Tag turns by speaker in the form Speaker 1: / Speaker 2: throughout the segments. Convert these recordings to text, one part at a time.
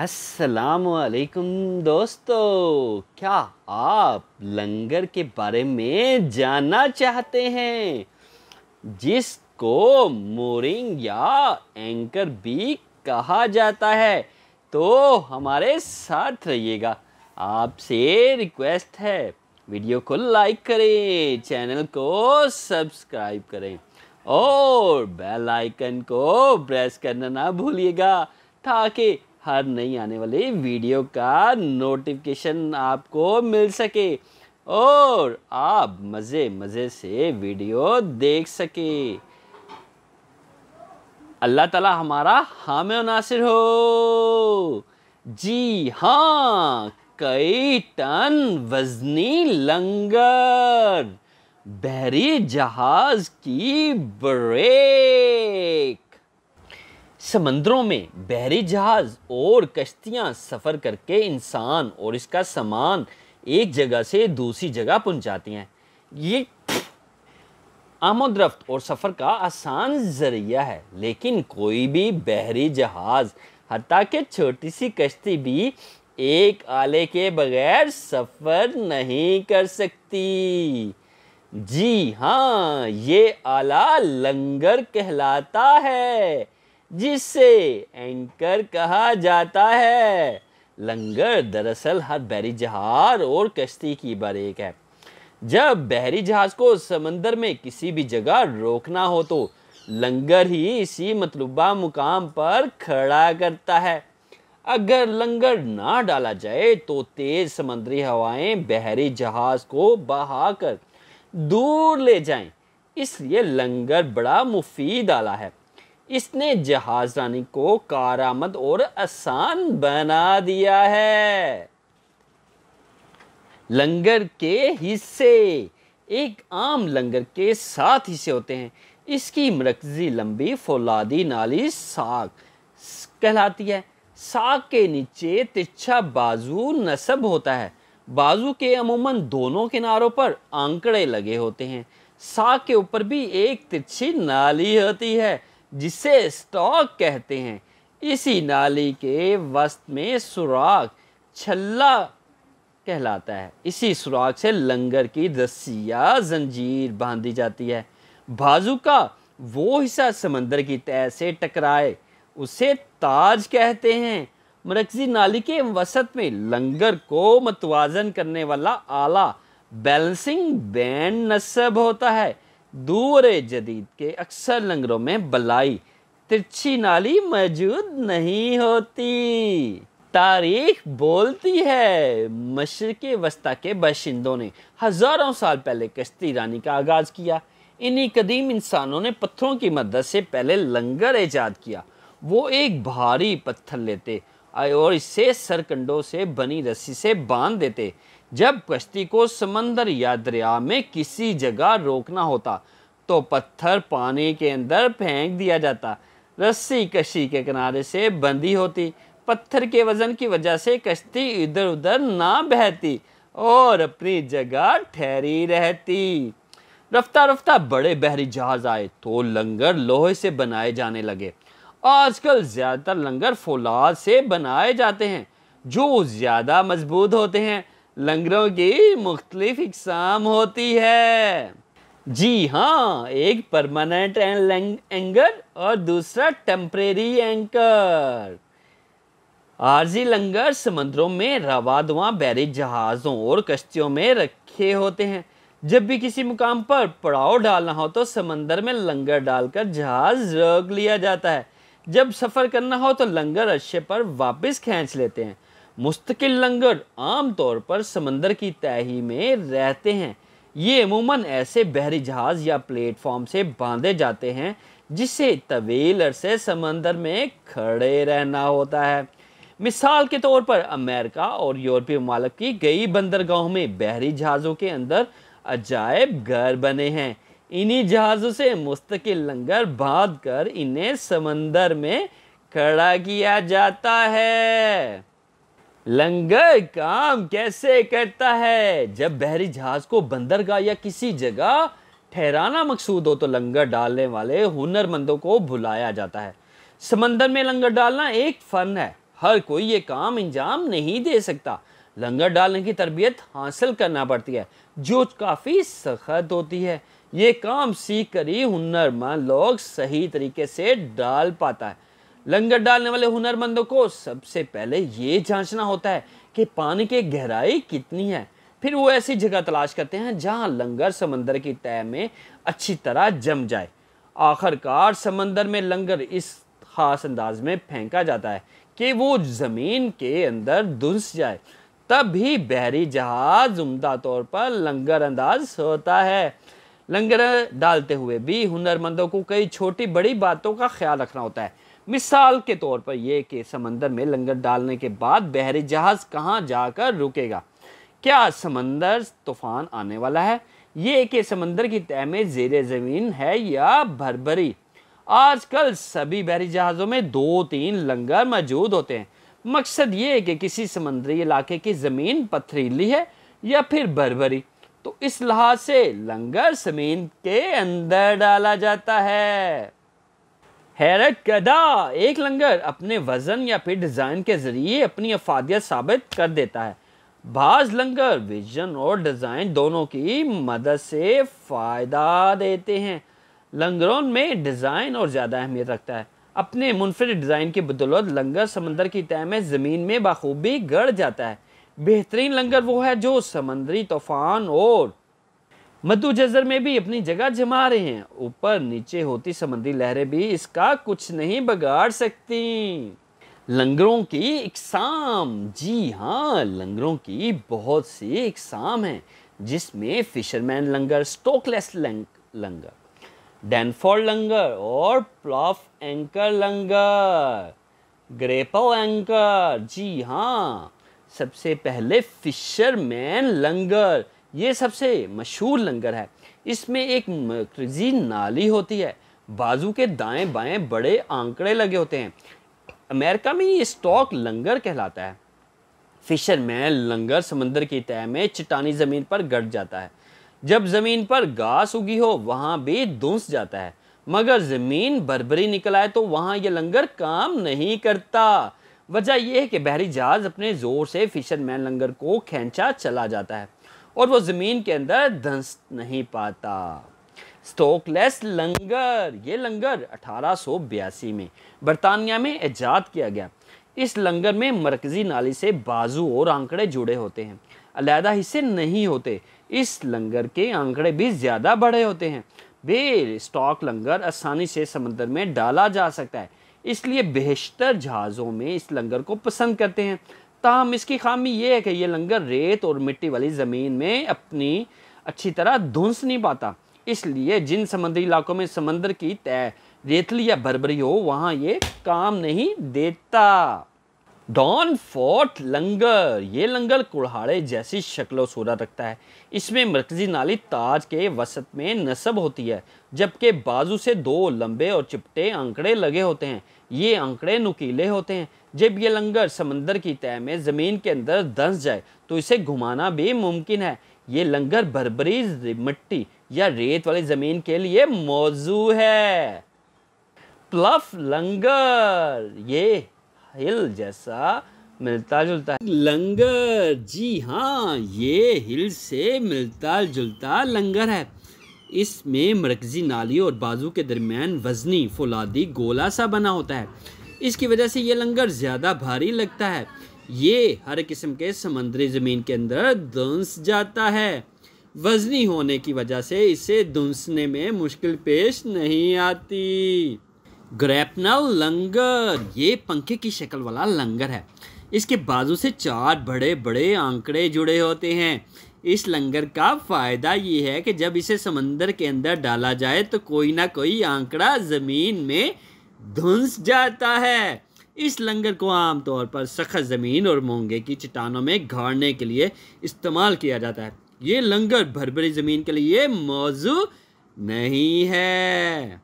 Speaker 1: असलकुम दोस्तों क्या आप लंगर के बारे में जानना चाहते हैं जिसको मोरिंग या एंकर भी कहा जाता है तो हमारे साथ रहिएगा आपसे रिक्वेस्ट है वीडियो को लाइक करें चैनल को सब्सक्राइब करें और बेल आइकन को प्रेस करना ना भूलिएगा ताकि हर नई आने वाली वीडियो का नोटिफिकेशन आपको मिल सके और आप मज़े मज़े से वीडियो देख सके अल्लाह ताला हमारा हाम नासिर हो जी हाँ कई टन वजनी लंगर बहरी जहाज की ब्रेक समंदरों में बहरी जहाज और कश्तियाँ सफ़र करके इंसान और इसका सामान एक जगह से दूसरी जगह पहुँचाती हैं ये आमोदरफ्त और सफ़र का आसान ज़रिया है लेकिन कोई भी बहरी जहाज़ हती कि छोटी सी कश्ती भी एक आले के बगैर सफ़र नहीं कर सकती जी हाँ ये आला लंगर कहलाता है जिसे एंकर कहा जाता है लंगर दरअसल हर बहरी जहाज और कश्ती की एक है जब बहरी जहाज को समंदर में किसी भी जगह रोकना हो तो लंगर ही इसी मतलूबा मुकाम पर खड़ा करता है अगर लंगर ना डाला जाए तो तेज समंदरी हवाएं बहरी जहाज को बहाकर दूर ले जाएं इसलिए लंगर बड़ा मुफीद आला है इसने जहाज रानी को कारामद और आसान बना दिया है लंगर के हिस्से एक आम लंगर के सात हिस्से होते हैं इसकी मरकजी लंबी फौलादी नाली साग कहलाती है साग के नीचे तिरछा बाजू नसब होता है बाजू के अमूमन दोनों किनारों पर आंकड़े लगे होते हैं साग के ऊपर भी एक तिरछी नाली होती है जिसे स्टॉक कहते हैं इसी नाली के वस्त में सुराख छल्ला कहलाता है इसी सुराख से लंगर की रस्सी या जंजीर बांधी जाती है बाजू का वो हिस्सा समंदर की तय से टकराए उसे ताज कहते हैं मरकजी नाली के वसत में लंगर को मतवाजन करने वाला आला बैलेंसिंग बैंड नस्ब होता है दूर जदीद के अक्सर लंगरों में बलाई तिरछी नाली मौजूद नहीं होती तारीख बोलती है मशरक़ वस्ता के बाशिंदों ने हज़ारों साल पहले कश्ती रानी का आगाज़ किया इन्हीं कदीम इंसानों ने पत्थरों की मदद से पहले लंगर ऐजाद किया वो एक भारी पत्थर लेते और इसे सरकंडों से बनी रस्सी से बांध देते जब कश्ती को समंदर या दरिया में किसी जगह रोकना होता तो पत्थर पानी के अंदर फेंक दिया जाता रस्सी कशी के किनारे से बंधी होती पत्थर के वजन की वजह से कश्ती इधर उधर ना बहती और अपनी जगह ठहरी रहती रफ्ता रफ्ता बड़े बहरी जहाज आए तो लंगर लोहे से बनाए जाने लगे आजकल ज़्यादातर लंगर फौलाद से बनाए जाते हैं जो ज़्यादा मजबूत होते हैं लंगरों की मुख्तलिफ इकसाम होती है जी हाँ एक परमानेंट एंगर और दूसरा टेम्परेरी एंकर आरजी लंगर समंदरों में रवादवा बैरिज जहाज़ों और कश्तियों में रखे होते हैं जब भी किसी मुकाम पर पड़ाव डालना हो तो समंदर में लंगर डालकर जहाज़ रोक लिया जाता है जब सफ़र करना हो तो लंगर अच्छे पर वापस खींच लेते हैं मुस्तकिल लंगर आमतौर पर समंदर की तही में रहते हैं ये अमूमन ऐसे बहरी जहाज़ या प्लेटफॉर्म से बांधे जाते हैं जिसे तवील अरसे समंदर में खड़े रहना होता है मिसाल के तौर पर अमेरिका और यूरोपीय ममालक की कई बंदरगाहों में बहरी जहाज़ों के अंदर अजायब घर बने हैं इन्हीं जहाज़ों से मुस्तकिल लंगर बांध कर इन्हें समंदर में खड़ा किया जाता है लंगर काम कैसे करता है जब बहरी जहाज को बंदरगाह या किसी जगह ठहराना मकसूद हो तो लंगर डालने वाले हुनरमंदों को भुलाया जाता है समंदर में लंगर डालना एक फ़न है हर कोई ये काम अंजाम नहीं दे सकता लंगर डालने की तरबियत हासिल करना पड़ती है जो काफ़ी सख्त होती है ये काम सीख कर ही हुनरमंद लोग सही तरीके से डाल पाता है लंगर डालने वाले हुनरमंदों को सबसे पहले ये जांचना होता है कि पानी की गहराई कितनी है फिर वो ऐसी जगह तलाश करते हैं जहाँ लंगर समंदर की तय में अच्छी तरह जम जाए आखिरकार समंदर में लंगर इस खास अंदाज में फेंका जाता है कि वो ज़मीन के अंदर धुंस जाए तब भी बहरी जहाज उमदा तौर पर लंगर अंदाज होता है लंगर डालते हुए भी हुनरमंदों को कई छोटी बड़ी बातों का ख्याल रखना होता है मिसाल के तौर पर यह कि समंदर में लंगर डालने के बाद बहरी जहाज़ कहाँ जाकर रुकेगा क्या समंदर तूफान आने वाला है ये कि समंदर की तय में जेर ज़मीन है या भरभरी आजकल सभी बहरी जहाज़ों में दो तीन लंगर मौजूद होते हैं मकसद ये है कि किसी समंदरी इलाके की ज़मीन पथरीली है या फिर भरभरी तो इस लिहाज से लंगर ज़मीन के अंदर डाला जाता है हैरत कदा एक लंगर अपने वज़न या फिर डिज़ाइन के ज़रिए अपनी अफादियत साबित कर देता है बाज लंगर विजन और डिज़ाइन दोनों की मदद से फ़ायदा देते हैं लंगरों में डिज़ाइन और ज़्यादा अहमियत रखता है अपने मुनफरद डिज़ाइन की बदौलत लंगर समंदर की तय में ज़मीन में बखूबी गढ़ जाता है बेहतरीन लंगर वो है जो समंदरी तूफ़ान और मधु जजर में भी अपनी जगह जमा रहे हैं ऊपर नीचे होती समुद्री लहरें भी इसका कुछ नहीं बगाड़ सकती लंगरों की इकसाम जी हाँ लंगरों की बहुत सी इकसाम है जिसमें फिशरमैन लंगर स्टोकलेस लंग, लंगर डेनफोर्ड लंगर और प्लॉफ एंकर लंगर ग्रेपल एंकर जी हाँ सबसे पहले फिशरमैन लंगर ये सबसे मशहूर लंगर है इसमें एक मरकजी नाली होती है बाजू के दाएं बाएं बड़े आंकड़े लगे होते हैं अमेरिका में ये स्टॉक लंगर कहलाता है फिशरमैन लंगर समंदर की तय में चटानी ज़मीन पर गट जाता है जब ज़मीन पर घास उगी हो वहाँ भी धुंस जाता है मगर ज़मीन भरभरी निकल आए तो वहाँ ये लंगर काम नहीं करता वजह यह है कि बहरी जहाज़ अपने ज़ोर से फिशरमैन लंगर को खींचा चला जाता है और वो ज़मीन के अंदर धंस नहीं पाता स्टोकलेस लंगर ये लंगर अठारह में बरतानिया में ईजाद किया गया इस लंगर में मरकज़ी नाली से बाजू और आंकड़े जुड़े होते हैं अलहदा हिस्से नहीं होते इस लंगर के आंकड़े भी ज़्यादा बड़े होते हैं बेल स्टॉक लंगर आसानी से समंदर में डाला जा सकता है इसलिए बेहतर जहाज़ों में इस लंगर को पसंद करते हैं ताहम इसकी खामी ये है कि ये लंगर रेत और मिट्टी वाली ज़मीन में अपनी अच्छी तरह धुंस नहीं पाता इसलिए जिन समुद्री इलाकों में समंदर की तय रेतली या भरभरी हो वहाँ ये काम नहीं देता डॉन फोर्ट लंगर ये लंगर कुल्हाड़े जैसी शक्ल सूरत रखता है इसमें मरकजी नाली ताज के वसत में नसब होती है जबकि बाजू से दो लंबे और चिपटे आंकड़े लगे होते हैं ये आंकड़े नुकीले होते हैं जब ये लंगर समंदर की तय में ज़मीन के अंदर धंस जाए तो इसे घुमाना भी मुमकिन है ये लंगर भरभरी मिट्टी या रेत वाली ज़मीन के लिए मौजू है प्लफ लंगर ये हिल जैसा मिलता जुलता है लंगर जी हाँ ये हिल से मिलता जुलता लंगर है इसमें मरकज़ी नाली और बाजू के दरमियान वजनी फुलादी गोला सा बना होता है इसकी वजह से ये लंगर ज़्यादा भारी लगता है ये हर किस्म के समुद्री ज़मीन के अंदर दुंस जाता है वजनी होने की वजह से इसे दुंसने में मुश्किल पेश नहीं आती ग्रैपनल लंगर ये पंखे की शक्ल वाला लंगर है इसके बाजू से चार बड़े बड़े आंकड़े जुड़े होते हैं इस लंगर का फ़ायदा ये है कि जब इसे समंदर के अंदर डाला जाए तो कोई ना कोई आंकड़ा ज़मीन में धुंस जाता है इस लंगर को आमतौर पर सख्त ज़मीन और मोंगे की चट्टानों में घाड़ने के लिए इस्तेमाल किया जाता है ये लंगर भरभरी ज़मीन के लिए मौजू नहीं है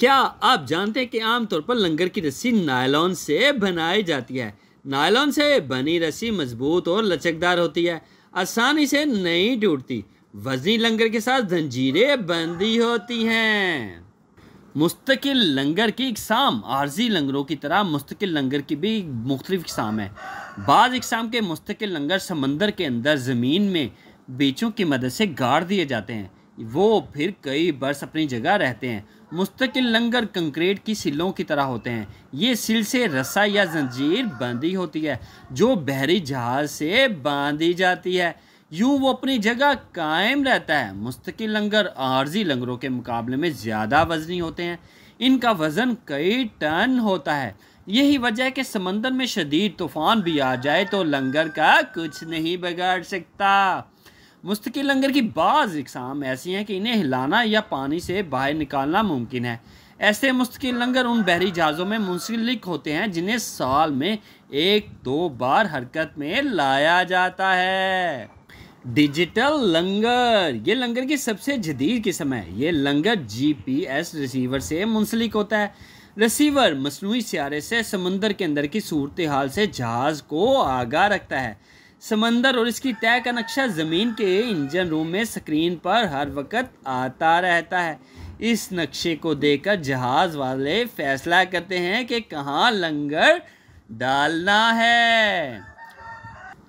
Speaker 1: क्या आप जानते हैं कि आमतौर पर लंगर की रस्सी नायलॉन से बनाई जाती है नायलॉन से बनी रस्सी मजबूत और लचकदार होती है आसानी से नहीं टूटती वजनी लंगर के साथ जंजीरें बंदी होती हैं मुस्तकिल लंगर की इकसाम आर्जी लंगरों की तरह मुस्तकिल लंगर की भी मुख्तलिफ इकसाम है बाज़ इकसाम के मुस्तकिल लंगर समंदर के अंदर ज़मीन में बीचों की मदद से गाड़ दिए जाते हैं वो फिर कई बरस अपनी जगह रहते हैं मुस्तकिल लंगर कंक्रीट की सिलों की तरह होते हैं ये सिल से रस्सा या जंजीर बांधी होती है जो बहरी जहाज़ से बांधी जाती है यूँ वो अपनी जगह कायम रहता है मुस्तकिल लंगर आर्जी लंगरों के मुकाबले में ज़्यादा वजनी होते हैं इनका वज़न कई टन होता है यही वजह है कि समंदर में शदीद तूफ़ान भी आ जाए तो लंगर का कुछ नहीं बिगाड़ सकता मुस्तकिल लंगर की बाज़ इकसाम ऐसी हैं कि इन्हें हिलाना या पानी से बाहर निकालना मुमकिन है ऐसे मुस्तकिल लंगर उन बहरी जहाज़ों में मुंसलिक होते हैं जिन्हें साल में एक दो बार हरकत में लाया जाता है डिजिटल लंगर ये लंगर की सबसे जदीद किस्म है ये लंगर जीपीएस रिसीवर से मुंसलिक होता है रिसीवर मसनू सियारे से समंदर के अंदर की सूरत हाल से जहाज को आगाह रखता है समंदर और इसकी तय का नक्शा ज़मीन के इंजन रूम में स्क्रीन पर हर वक्त आता रहता है इस नक्शे को देखकर जहाज़ वाले फैसला करते हैं कि कहाँ लंगर डालना है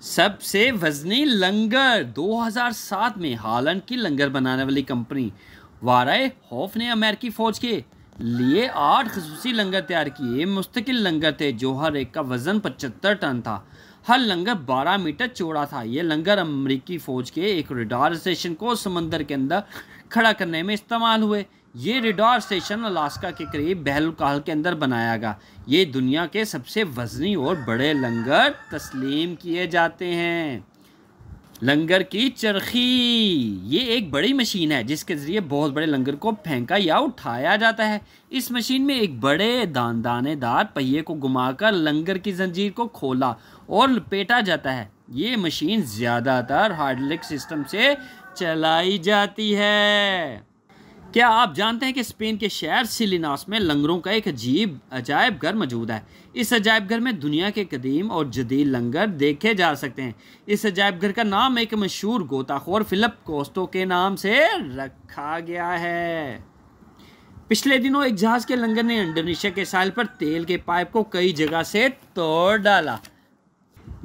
Speaker 1: सबसे वजनी लंगर 2007 में हालैंड की लंगर बनाने वाली कंपनी वाराए हॉफ ने अमेरिकी फ़ौज के लिए आठ खसूसी लंगर तैयार किए मुस्तकिल लंगर थे जो हर एक का वज़न 75 टन था हर लंगर 12 मीटर चौड़ा था यह लंगर अमेरिकी फ़ौज के एक रिडार स्टेशन को समंदर के अंदर खड़ा करने में इस्तेमाल हुए ये रिडॉर स्टेशन अलास्का के करीब बहलकाल के अंदर बनाया गया ये दुनिया के सबसे वजनी और बड़े लंगर तस्लीम किए जाते हैं लंगर की चरखी ये एक बड़ी मशीन है जिसके ज़रिए बहुत बड़े लंगर को फेंका या उठाया जाता है इस मशीन में एक बड़े दान दानेदार पहिए को घुमाकर लंगर की जंजीर को खोला और लपेटा जाता है ये मशीन ज़्यादातर हार्डलिक सिस्टम से चलाई जाती है क्या आप जानते हैं कि स्पेन के शहर सिलिनास में लंगरों का एक अजीब अजायब घर मौजूद है इस अजायब घर में दुनिया के कदीम और जदीद लंगर देखे जा सकते हैं इस अजायब घर का नाम एक मशहूर गोताखोर फिलिप कोस्टो के नाम से रखा गया है पिछले दिनों एक जहाज़ के लंगर ने इंडोनेशिया के साल पर तेल के पाइप को कई जगह से तोड़ डाला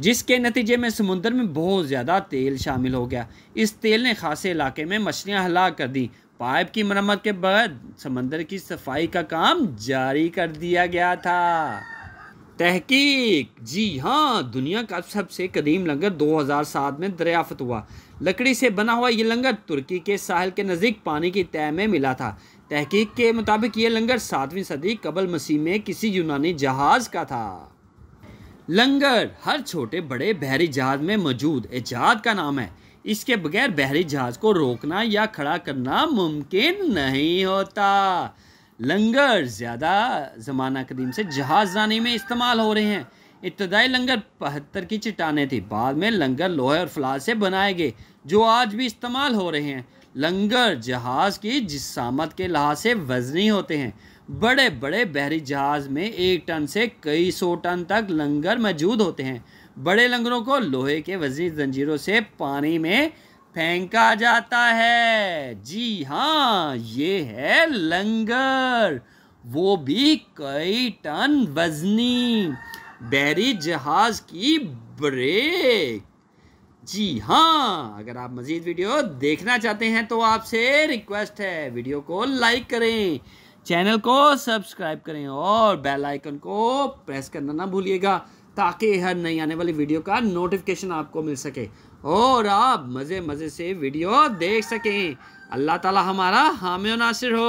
Speaker 1: जिसके नतीजे में समुद्र में बहुत ज़्यादा तेल शामिल हो गया इस तेल ने खासे इलाके में मछलियां हला कर दी पाइप की मरम्मत के बाद समंदर की सफाई का काम जारी कर दिया गया था तहकीक जी हाँ दुनिया का सबसे कदीम लंगर 2007 में दरियाफत हुआ लकड़ी से बना हुआ ये लंगर तुर्की के साहल के नज़दीक पानी की तय में मिला था तहकीक के मुताबिक ये लंगर सातवीं सदी कबल मसीह में किसी यूनानी जहाज़ का था लंगर हर छोटे बड़े बहरी जहाज में मौजूद एजाद का नाम है इसके बगैर बहरी जहाज़ को रोकना या खड़ा करना मुमकिन नहीं होता लंगर ज़्यादा ज़माना कदीम से जहाज़ जाने में इस्तेमाल हो रहे हैं इब्तदाई लंगर पहत्तर की चटाने थी बाद में लंगर लोहे और फलाद से बनाए गए जो आज भी इस्तेमाल हो रहे हैं लंगर जहाज़ की जिसामत के लिहाज से वजनी होते हैं बड़े बड़े बहरी जहाज़ में एक टन से कई सौ टन तक लंगर मौजूद होते हैं बड़े लंगरों को लोहे के वजनी जंजीरों से पानी में फेंका जाता है जी हाँ ये है लंगर वो भी कई टन वजनी बहरी जहाज की ब्रेक जी हाँ अगर आप मज़ीद वीडियो देखना चाहते हैं तो आपसे रिक्वेस्ट है वीडियो को लाइक करें चैनल को सब्सक्राइब करें और बेल आइकन को प्रेस करना ना भूलिएगा ताकि हर नई आने वाली वीडियो का नोटिफिकेशन आपको मिल सके और आप मज़े मज़े से वीडियो देख सकें अल्लाह ताला हमारा हामियो नासिर हो